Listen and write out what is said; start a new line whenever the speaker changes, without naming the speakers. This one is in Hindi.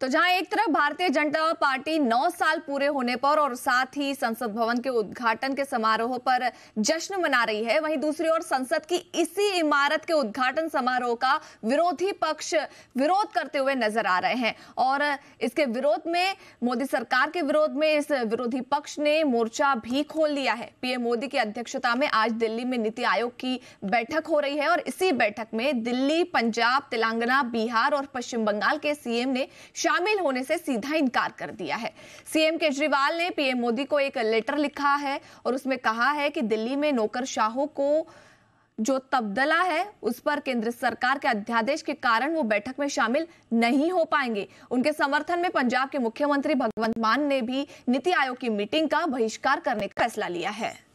तो जहां एक तरफ भारतीय जनता पार्टी 9 साल पूरे होने पर और साथ ही संसद भवन के उद्घाटन के समारोह पर जश्न मना रही है वहीं दूसरी ओर संसद की इसी इमारत के उद्घाटन समारोह का विरोधी पक्ष विरोध करते हुए नजर आ रहे हैं और इसके विरोध में मोदी सरकार के विरोध में इस विरोधी पक्ष ने मोर्चा भी खोल लिया है पीएम मोदी की अध्यक्षता में आज दिल्ली में नीति आयोग की बैठक हो रही है और इसी बैठक में दिल्ली पंजाब तेलंगाना बिहार और पश्चिम बंगाल के सीएम ने शामिल होने से सीधा इनकार कर दिया है सीएम केजरीवाल ने पीएम मोदी को एक लेटर लिखा है और उसमें कहा है कि दिल्ली में नौकरशाहों को जो तबदला है उस पर केंद्र सरकार के अध्यादेश के कारण वो बैठक में शामिल नहीं हो पाएंगे उनके समर्थन में पंजाब के मुख्यमंत्री भगवंत मान ने भी नीति आयोग की मीटिंग का बहिष्कार करने का फैसला लिया है